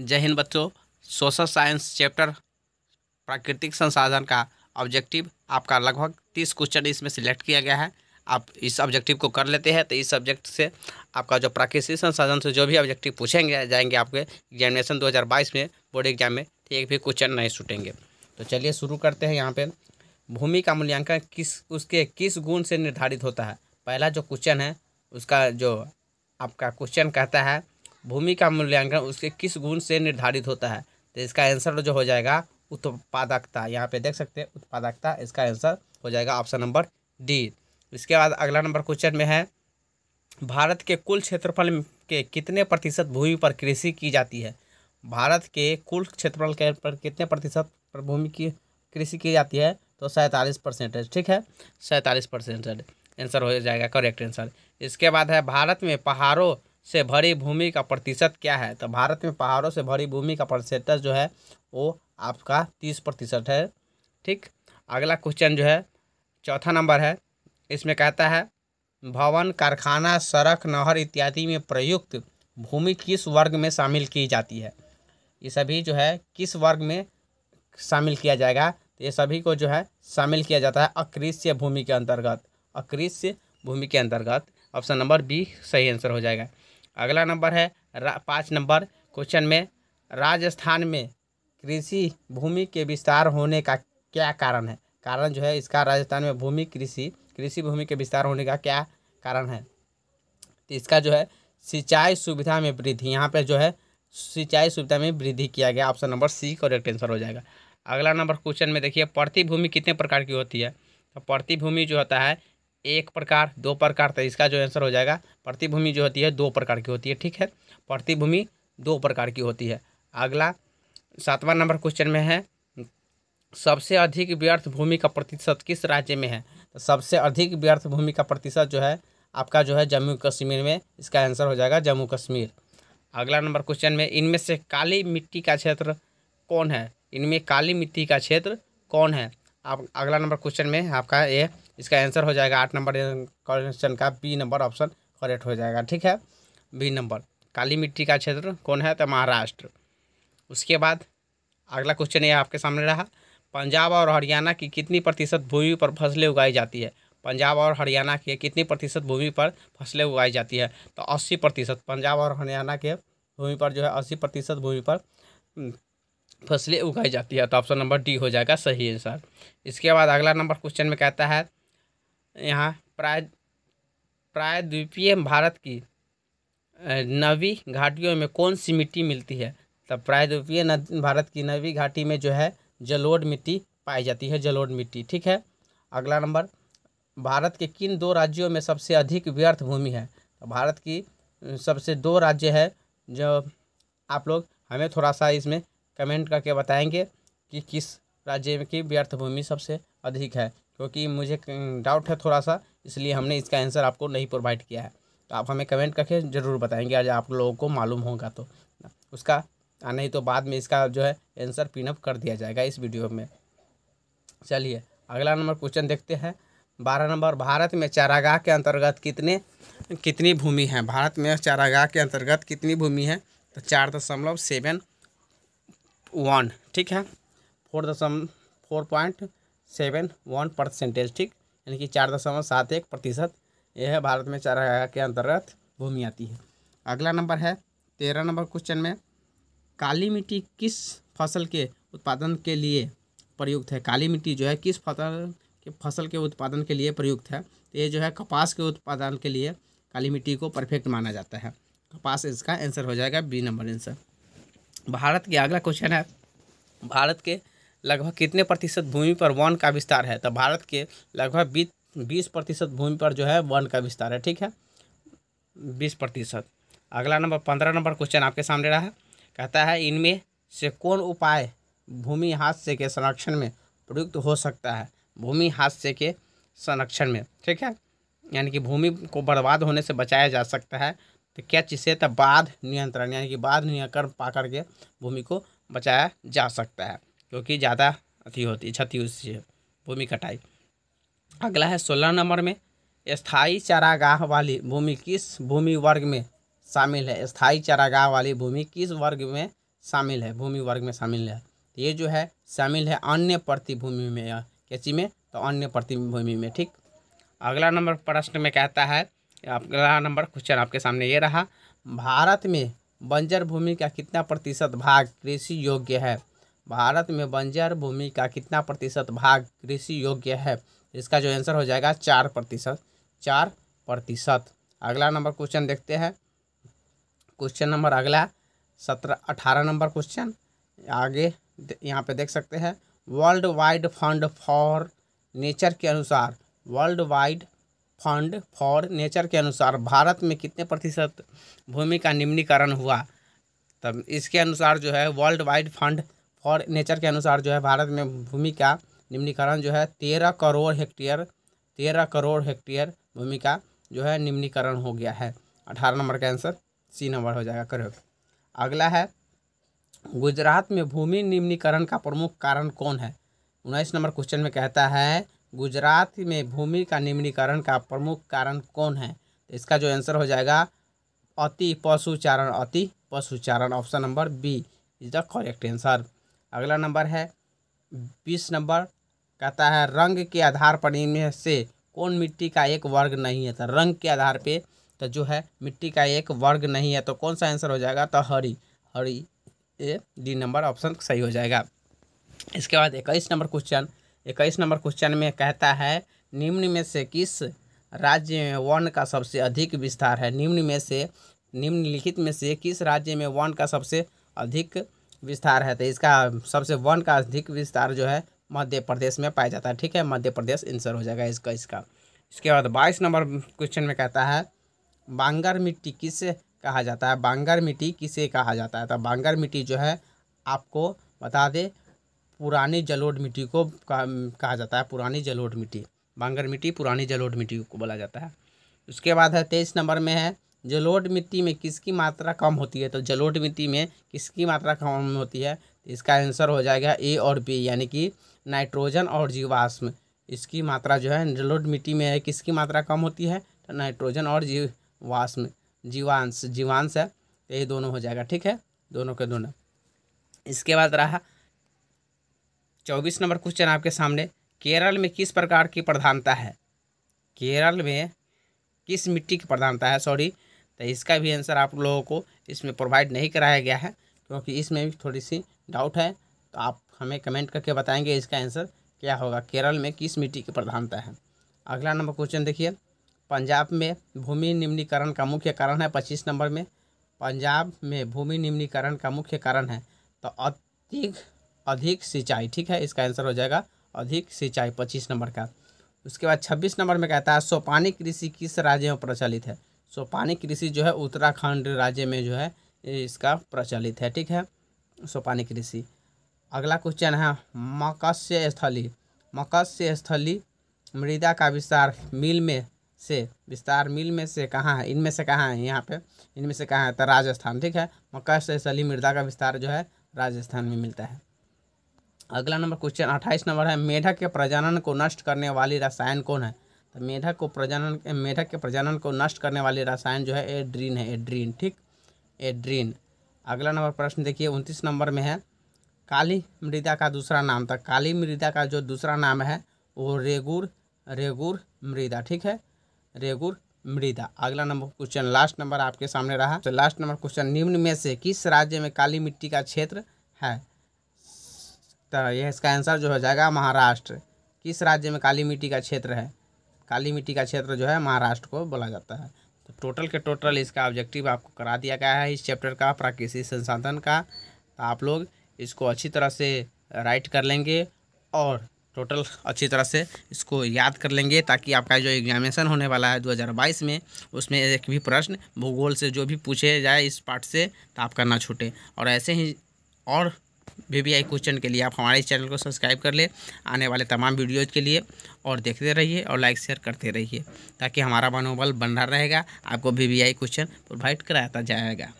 जय हिंद बच्चों social science chapter प्राकृतिक संसाधन का ऑब्जेक्टिव आपका लगभग तीस क्वेश्चन इसमें सिलेक्ट किया गया है आप इस ऑब्जेक्टिव को कर लेते हैं तो इस सब्जेक्ट से आपका जो प्राकृतिक संसाधन से जो भी ऑब्जेक्टिव पूछेंगे जाएंगे आपके एग्जामिनेशन 2022 में बोर्ड एग्जाम में तो एक भी क्वेश्चन नहीं छूटेंगे तो चलिए शुरू करते हैं यहाँ पर भूमि का मूल्यांकन किस उसके किस गुण से निर्धारित होता है पहला जो क्वेश्चन है उसका जो आपका क्वेश्चन कहता है भूमि का मूल्यांकन उसके किस गुण से निर्धारित होता है तो इसका आंसर जो हो जाएगा उत्पादकता यहाँ पे देख सकते हैं उत्पादकता इसका आंसर हो जाएगा ऑप्शन नंबर डी इसके बाद अगला नंबर क्वेश्चन में है भारत के कुल क्षेत्रफल के कितने प्रतिशत भूमि पर कृषि की जाती है भारत के कुल क्षेत्रफल के पर कितने प्रतिशत पर भूमि की कृषि की जाती है तो सैंतालीस परसेंटेज ठीक है सैंतालीस परसेंट आंसर हो जाएगा करेक्ट आंसर इसके बाद है भारत में पहाड़ों से भरी भूमि का प्रतिशत क्या है तो भारत में पहाड़ों से भरी भूमि का प्रतिशत जो है वो आपका तीस प्रतिशत है ठीक अगला क्वेश्चन जो है चौथा नंबर है इसमें कहता है भवन कारखाना सड़क नहर इत्यादि में प्रयुक्त भूमि किस वर्ग में शामिल की जाती है ये सभी जो है किस वर्ग में शामिल किया जाएगा तो ये सभी को जो है शामिल किया जाता है अकृष्य भूमि के अंतर्गत अकृष्य भूमि के अंतर्गत ऑप्शन नंबर बी सही आंसर हो जाएगा अगला नंबर है पाँच नंबर क्वेश्चन में राजस्थान में कृषि भूमि के विस्तार होने का क्या कारण है कारण जो है इसका राजस्थान में भूमि कृषि कृषि भूमि के विस्तार होने का क्या कारण है तो इसका जो है सिंचाई सुविधा में वृद्धि यहाँ पे जो है सिंचाई सुविधा में वृद्धि किया गया option number C correct answer हो जाएगा अगला नंबर क्वेश्चन में देखिए प्रतिभूमि कितने प्रकार की होती है तो प्रतिभूमि जो होता है एक प्रकार दो प्रकार तो इसका जो आंसर हो जाएगा प्रतिभूमि जो होती है दो प्रकार की होती है ठीक है प्रतिभूमि दो प्रकार की होती है अगला सातवां नंबर क्वेश्चन में है सबसे अधिक व्यर्थ भूमि का प्रतिशत किस राज्य में है तो सबसे अधिक व्यर्थ भूमि का प्रतिशत जो है आपका जो है जम्मू कश्मीर में इसका आंसर हो जाएगा जम्मू कश्मीर अगला नंबर क्वेश्चन में इनमें से काली मिट्टी का क्षेत्र कौन है इनमें काली मिट्टी का क्षेत्र कौन है आप अगला नंबर क्वेश्चन में आपका ये इसका आंसर हो जाएगा आठ नंबर क्वेश्चन का बी नंबर ऑप्शन करेक्ट हो जाएगा ठीक है बी नंबर काली मिट्टी का क्षेत्र कौन है तो महाराष्ट्र उसके बाद अगला क्वेश्चन ये आपके सामने रहा पंजाब और हरियाणा की कितनी प्रतिशत भूमि पर फसलें उगाई जाती है पंजाब और हरियाणा की कितनी प्रतिशत भूमि पर फसलें उगाई जाती है तो अस्सी प्रतिशत पंजाब और हरियाणा के भूमि पर जो है अस्सी प्रतिशत भूमि पर हम्म, फसलें उगाई जाती है तो ऑप्शन नंबर डी हो जाएगा सही आंसर इसके बाद अगला नंबर क्वेश्चन में कहता है यहाँ प्राय प्रायद्वीपीय भारत की नवी घाटियों में कौन सी मिट्टी मिलती है तब प्रायद्वीपीय भारत की नवी घाटी में जो है जलोढ़ मिट्टी पाई जाती है जलोढ़ मिट्टी ठीक है अगला नंबर भारत के किन दो राज्यों में सबसे अधिक व्यर्थ भूमि है तो भारत की सबसे दो राज्य है जो आप लोग हमें थोड़ा सा इसमें कमेंट करके बताएंगे कि किस राज्य की व्यर्थ भूमि सबसे अधिक है क्योंकि मुझे डाउट है थोड़ा सा इसलिए हमने इसका आंसर आपको नहीं प्रोवाइड किया है तो आप हमें कमेंट करके ज़रूर बताएंगे आज आप लोगों को मालूम होगा तो उसका नहीं तो बाद में इसका जो है आंसर पिनअप कर दिया जाएगा इस वीडियो में चलिए अगला नंबर क्वेश्चन देखते हैं बारह नंबर भारत में चारागाह के अंतर्गत कितने कितनी भूमि है भारत में चारागाह के अंतर्गत कितनी भूमि है तो चार दशमलव सेवन वन ठीक है फोर दशम four point seven one percentage ठीक यानी कि चार दशमलव सात एक प्रतिशत यह है भारत में चरहगा के अंतर्गत भूमि आती है अगला नंबर है तेरह नंबर क्वेश्चन में काली मिट्टी किस फसल के उत्पादन के लिए प्रयुक्त है काली मिट्टी जो है किस फसल के फसल के उत्पादन के लिए प्रयुक्त है तो ये जो है कपास के उत्पादन के लिए काली मिट्टी को परफेक्ट माना जाता है कपास इसका आंसर हो जाएगा बी नंबर आंसर भारत के अगला क्वेश्चन है भारत के लगभग कितने प्रतिशत भूमि पर वन का विस्तार है तो भारत के लगभग बीस बीस प्रतिशत भूमि पर जो है वन का विस्तार है ठीक है बीस प्रतिशत अगला नंबर पंद्रह नंबर क्वेश्चन आपके सामने रहा है कहता है इनमें से कौन उपाय भूमि हादसे के संरक्षण में प्रयुक्त हो सकता है भूमि हादसे के संरक्षण में ठीक है यानी कि भूमि को बर्बाद होने से बचाया जा सकता है तो क्या चीज़ से तो बाध नियंत्रण यानी कि बाध नियंत्रण पा करके भूमि को बचाया जा सकता है क्योंकि ज़्यादा अति होती क्षति उससे भूमि कटाई अगला है सोलह नंबर में स्थाई चरागाह वाली भूमि किस भूमि वर्ग में शामिल है स्थाई चरागाह वाली भूमि किस वर्ग में शामिल है भूमि वर्ग में शामिल है तो ये जो है शामिल है अन्य प्रतिभूमि में कैची में तो अन्य प्रतिभूमि में ठीक अगला नंबर प्रश्न में कहता है अगला नंबर क्वेश्चन आपके सामने ये रहा भारत में बंजर भूमि का कितना प्रतिशत भाग कृषि योग्य है भारत में बंजर भूमि का कितना प्रतिशत भाग कृषि योग्य है इसका जो आंसर हो जाएगा चार प्रतिशत चार प्रतिशत अगला नंबर क्वेश्चन देखते हैं क्वेश्चन नंबर अगला सत्रह अठारह नंबर क्वेश्चन आगे यहाँ पे देख सकते हैं world wide fund for nature के अनुसार world wide fund for nature के अनुसार भारत में कितने प्रतिशत भूमि का निम्नीकरण हुआ तब इसके अनुसार जो है वर्ल्ड वाइड फंड और नेचर के अनुसार जो है भारत में भूमि का निम्नीकरण जो है तेरह करोड़ हेक्टेयर तेरह करोड़ हेक्टेयर भूमि का जो है निम्नीकरण हो गया है अठारह नंबर का आंसर सी नंबर हो जाएगा करेक्ट अगला है गुजरात में भूमि निम्नीकरण का प्रमुख कारण कौन है उन्नीस नंबर क्वेश्चन में कहता है गुजरात में भूमि का निम्नीकरण का प्रमुख कारण कौन है तो इसका जो आंसर हो जाएगा अति पशुचारण अति पशुचारण option number B is the correct answer अगला नंबर है बीस नंबर कहता है रंग के आधार पर इनमें से कौन मिट्टी का एक वर्ग नहीं है तो रंग के आधार पे तो जो है मिट्टी का एक वर्ग नहीं है तो कौन सा आंसर हो जाएगा तो हरी हरी ए डी नंबर ऑप्शन सही हो जाएगा इसके बाद इक्कीस नंबर क्वेश्चन इक्कीस नंबर क्वेश्चन में कहता है निम्न में से किस राज्य में वन का सबसे अधिक विस्तार है निम्न में से निम्नलिखित में से किस राज्य में वन का सबसे अधिक विस्तार है तो इसका सबसे वन का अधिक विस्तार जो है मध्य प्रदेश में पाया जाता है ठीक है मध्य प्रदेश आंसर हो जाएगा इसका इसका इसके बाद बाईस नंबर क्वेश्चन में कहता है बांगर मिट्टी किसे कहा जाता है बांगर मिट्टी किसे कहा जाता है तो बांगर मिट्टी जो है आपको बता दे पुरानी जलोढ़ मिट्टी को कहा जाता है पुरानी जलोढ़ मिट्टी बांगर मिट्टी पुरानी जलोढ़ मिट्टी को बोला जाता है उसके बाद है तेईस नंबर में है जलोट मिट्टी में किसकी मात्रा कम होती है तो जलोट मिट्टी में किसकी मात्रा कम होती है तो इसका आंसर हो जाएगा ए और बी यानी कि नाइट्रोजन और जीवाश्म इसकी मात्रा जो है जलोट मिट्टी में है किसकी मात्रा कम होती है तो नाइट्रोजन और जीवाश्म जीवांश जीवांश है तो ये दोनों हो जाएगा ठीक है दोनों के दोनों इसके बाद रहा चौबीस नंबर क्वेश्चन आपके सामने केरल में किस प्रकार की प्रधानता है केरल में किस मिट्टी की प्रधानता है सॉरी तो इसका भी आंसर आप लोगों को इसमें प्रोवाइड नहीं कराया गया है क्योंकि इसमें भी थोड़ी सी डाउट है तो आप हमें कमेंट करके बताएंगे इसका आंसर क्या होगा केरल में किस मिट्टी की प्रधानता है अगला नंबर क्वेश्चन देखिए पंजाब में भूमि निम्नीकरण का मुख्य कारण है पच्चीस नंबर में पंजाब में भूमि निम्नीकरण का मुख्य कारण है तो अधिक अधिक सिंचाई ठीक है इसका आंसर हो जाएगा अधिक सिंचाई पच्चीस नंबर का उसके बाद छब्बीस नंबर में कहता है सोपानी कृषि किस राज्य में प्रचलित है सो पानी कृषि जो है उत्तराखंड राज्य में जो है इसका प्रचलित है ठीक है सो पानी कृषि अगला क्वेश्चन है मत्स्य स्थली मत्स्य स्थली मृदा का विस्तार मिल में से विस्तार मिल में से कहाँ है इनमें से कहाँ है यहाँ पे इनमें से कहाँ है तो राजस्थान ठीक है मत्स्य स्थली मृदा का विस्तार जो है राजस्थान में मिलता है अगला नंबर क्वेश्चन अट्ठाईस नंबर है मेढक के प्रजनन को नष्ट करने वाली रसायन कौन है मेढक को प्रजनन मेढक के प्रजनन को नष्ट करने वाले रसायन जो है एड्रीन है एड्रीन ठीक एड्रीन अगला नंबर प्रश्न देखिए उनतीस नंबर में है काली मृदा का दूसरा नाम था काली मृदा का जो दूसरा नाम है वो रेगुर रेगुर मृदा ठीक है रेगुर मृदा अगला नंबर क्वेश्चन लास्ट नंबर आपके सामने रहा तो लास्ट नंबर क्वेश्चन निम्न में से किस राज्य में काली मिट्टी का क्षेत्र है तो यह इसका आंसर जो हो जाएगा महाराष्ट्र किस राज्य में काली मिट्टी का क्षेत्र है काली मिट्टी का क्षेत्र जो है महाराष्ट्र को बोला जाता है तो टोटल के टोटल इसका ऑब्जेक्टिव आपको करा दिया गया है इस चैप्टर का प्राकृतिक संसाधन का तो आप लोग इसको अच्छी तरह से राइट कर लेंगे और टोटल अच्छी तरह से इसको याद कर लेंगे ताकि आपका जो एग्जामिनेशन होने वाला है 2022 में उसमें एक भी प्रश्न भूगोल से जो भी पूछे जाए इस पार्ट से तो आप करना छूटे और ऐसे ही और आई क्वेश्चन के लिए आप हमारे चैनल को सब्सक्राइब कर ले आने वाले तमाम वीडियोज़ के लिए और देखते रहिए और लाइक शेयर करते रहिए ताकि हमारा मनोबल बन रहा रहेगा आपको आई क्वेश्चन प्रोवाइड कराता जाएगा